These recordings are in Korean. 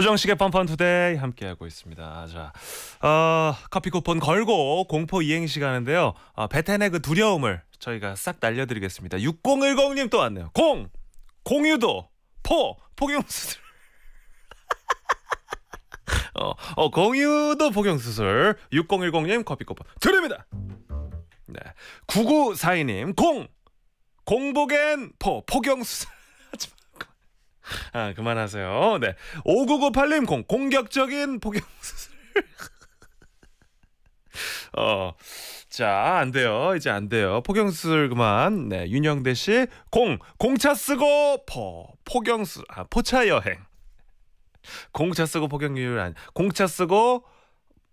조정식의 펀펀 투데이 함께하고 있습니다. 자, 어, 커피 쿠폰 걸고 공포 이행시 가는데요. 어, 베텐의 그 두려움을 저희가 싹 날려드리겠습니다. 6010님 또 왔네요. 공! 공유도! 포! 폭염수술! 어, 어, 공유도 복용수술 6010님 커피 쿠폰 드립니다. 네. 9942님 공! 공복엔 포! 폭염수술 아, 그만하세요. 네. 5998님 공, 공격적인 복용 수술. 어, 자, 안 돼요. 이제 안 돼요. 포경수술 그만. 네, 윤영대 씨, 공, 공차 쓰고 포, 포경수, 아, 포차 여행. 공차 쓰고 포경률 아니, 공차 쓰고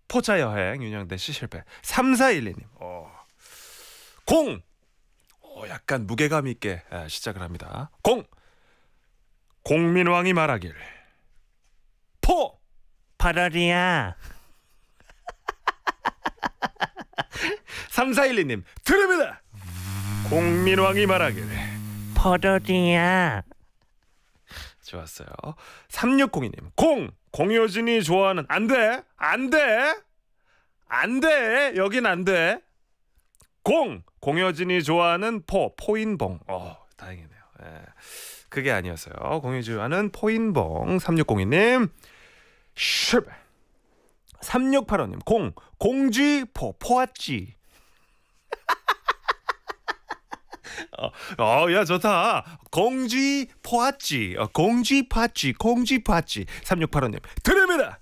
포차 여행. 윤영대 씨 실패. 3412님, 어, 공, 어, 약간 무게감 있게 아, 시작을 합니다. 공, 공민왕이 말하길 포 발랄이야 3412님 들립니다 공민왕이 말하길 버러리야 좋았어요 3602님 공 공효진이 좋아하는 안돼 안돼 안돼 여긴 안돼 공 공효진이 좋아하는 포 포인봉 어 다행이네요 예. 그게 아니었어요. 공유주하는 포인봉 3602님 슈 3685님 공공지포포았지 어, 야, 좋다. 공지포았지 어, 공지 포았지 공지 포았지 3685님, 드립니다.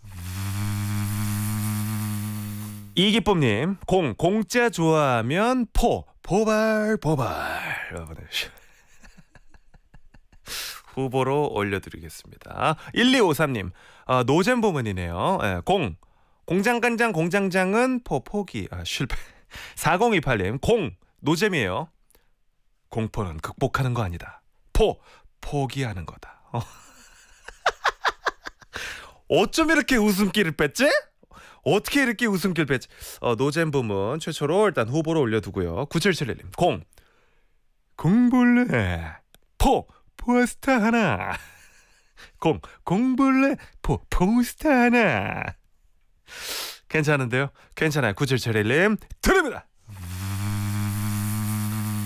이기쁨님, 공, 공짜 좋아하면 포, 포발, 포발. 여러분 후보로 올려드리겠습니다. 1253님, 아, 노잼보문이네요. 예, 공. 공장간장 공장장은 포포기. 아, 실패. 4028님, 공. 노잼이에요. 공포는 극복하는 거 아니다. 포. 포기하는 거다. 어. 어쩜 이렇게 웃음기를 뺐지? 어떻게 이렇게 웃음기를 뺐지? 어, 노잼 부문 최초로 일단 후보로 올려두고요. 9771님, 공. 공불래 포. 포스타 하나. 공, 공블레 포, 포스타 하나. 괜찮은데요? 괜찮아요. 구7철1님 드립니다.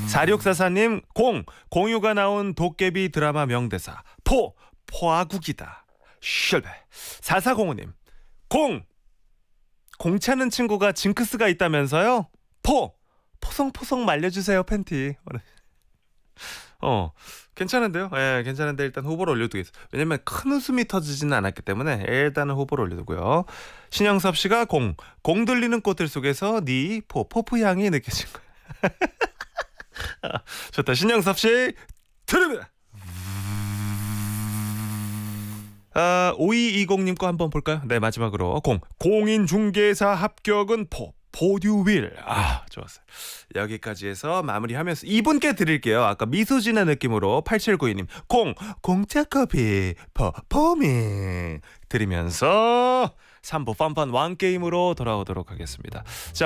사6사사님 공, 공유가 나온 도깨비 드라마 명대사 포, 포화국이다. 실패. 사사공우님 공, 공찾는 친구가 징크스가 있다면서요? 포, 포성포성 말려주세요 팬티. 어, 괜찮은데요? 예, 괜찮은데 일단 후보를 올려두겠습니다. 왜냐면 큰 웃음이 터지지는 않았기 때문에 일단은 후보를 올려두고요. 신영섭 씨가 공, 공 들리는 꽃들 속에서 니 포, 포프 향이 느껴진 거예요. 아, 좋다. 신영섭 씨, 드립니 아, 5220님 거 한번 볼까요? 네, 마지막으로 공. 공인중개사 합격은 포, 보듀윌. 아, 좋았어요. 여기까지 해서 마무리하면서 이분께 드릴게요. 아까 미소지나 느낌으로 8792님 공 공짜 커피 퍼포밍 드리면서 3부 펀펀 왕 게임으로 돌아오도록 하겠습니다. 자